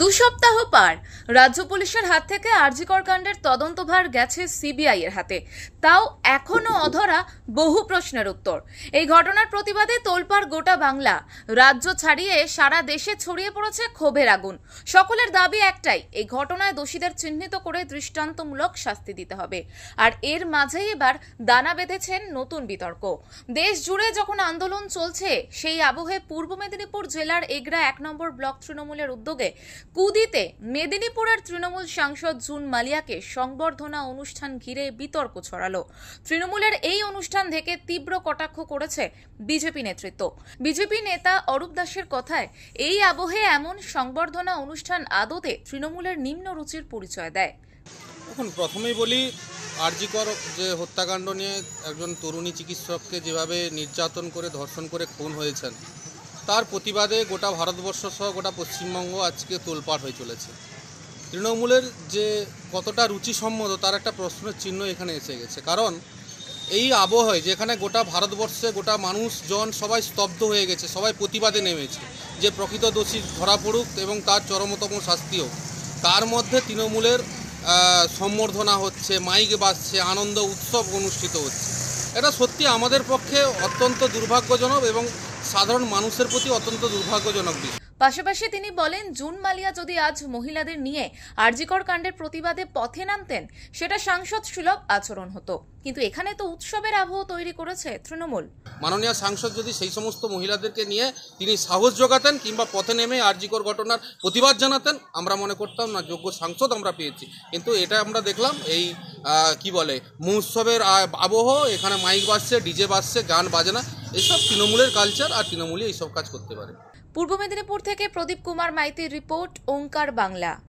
দু সপ্তাহ পার রাজ্য পুলিশের হাত থেকে আরজিকর কাণ্ডের তদন্তভার গেছে সিবিআই এর হাতে তাও এখনো অধরা বহু প্রশ্নের উত্তর এই ঘটনার প্রতিবাদে তোলপাড় গোটা বাংলা রাজ্য ছাড়িয়ে সারা দেশে ছড়িয়ে পড়েছে ক্ষোভের আগুন সকলের দাবি একটাই এই ঘটনায় দোষীদের চিহ্নিত করে দৃষ্টান্তমূলক শাস্তি দিতে হবে আর এর মাঝেই এবার দানা বেঁধেছেন নতুন বিতর্ক দেশ জুড়ে যখন আন্দোলন চলছে সেই আবহে পূর্ব মেদিনীপুর জেলার এগরা এক নম্বর ব্লক তৃণমূলের উদ্যোগে কুদিতে মেদিনীপুরের তৃণমূল সাংসদ জুন মালিয়াকে সংবর্ধনা অনুষ্ঠান ঘিরে বিতর্ক ছড়ালো তৃণমূলের এই অনুষ্ঠান থেকে তীব্র কটাক্ষ করেছে বিজেপি নেতৃত্ব বিজেপি নেতা অরূপ দাসের কথায় এই আবহে এমন সংবর্ধনা অনুষ্ঠান আদতে তৃণমূলের নিম্ন রুচির পরিচয় দেয় এখন প্রথমেই বলি আরজিকর যে হত্যাকাণ্ড নিয়ে একজন তরুণী চিকিৎসককে যেভাবে নির্যাতন করে ধর্ষণ করে খুন হয়েছেন তার প্রতিবাদে গোটা ভারতবর্ষ সহ গোটা পশ্চিমবঙ্গ আজকে তোলপাড় হয়ে চলেছে তৃণমূলের যে কতটা রুচিসম্মত তার একটা প্রশ্নের চিহ্ন এখানে এসে গেছে কারণ এই আবহে যেখানে গোটা ভারতবর্ষে গোটা মানুষজন সবাই স্তব্ধ হয়ে গেছে সবাই প্রতিবাদে নেমেছে যে প্রকৃত দোষী ধরা পড়ুক এবং তার চরমতম শাস্তি হোক তার মধ্যে তৃণমূলের সম্বর্ধনা হচ্ছে মাইক বাজছে আনন্দ উৎসব অনুষ্ঠিত হচ্ছে এটা সত্যি আমাদের পক্ষে অত্যন্ত দুর্ভাগ্যজনক এবং সাধারণ মানুষের প্রতি অত্যন্ত দুর্ভাগ্যজনক বিষয় পাশাপাশি তিনি বলেন জুন মালিয়া যদি আজ মহিলাদের নিয়ে আরজিকর কাণ্ডের প্রতিবাদে পথে নামতেন সেটা সাংসদ সুলভ আচরণ হতো কিন্তু এখানে তো উৎসবের আবহ তৈরি করেছে তৃণমূল মাননীয় সাংসদ যদি সেই সমস্ত মহিলাদেরকে নিয়ে তিনি সাহস জোগাতেন কিংবা পথে নেমে আরজিকর ঘটনার প্রতিবাদ জানাতেন আমরা মনে করতাম না যোগ্য সাংসদ আমরা পেয়েছি কিন্তু এটা আমরা দেখলাম এই কি বলে মহোৎসবের আবহ এখানে মাইক বাজছে ডিজে বাজছে গান বাজনা এসব তৃণমূলের কালচার আর তৃণমূলই এইসব কাজ করতে পারে পূর্ব মেদিনীপুর থেকে প্রদীপ কুমার মাইতির রিপোর্ট ওঙ্কার বাংলা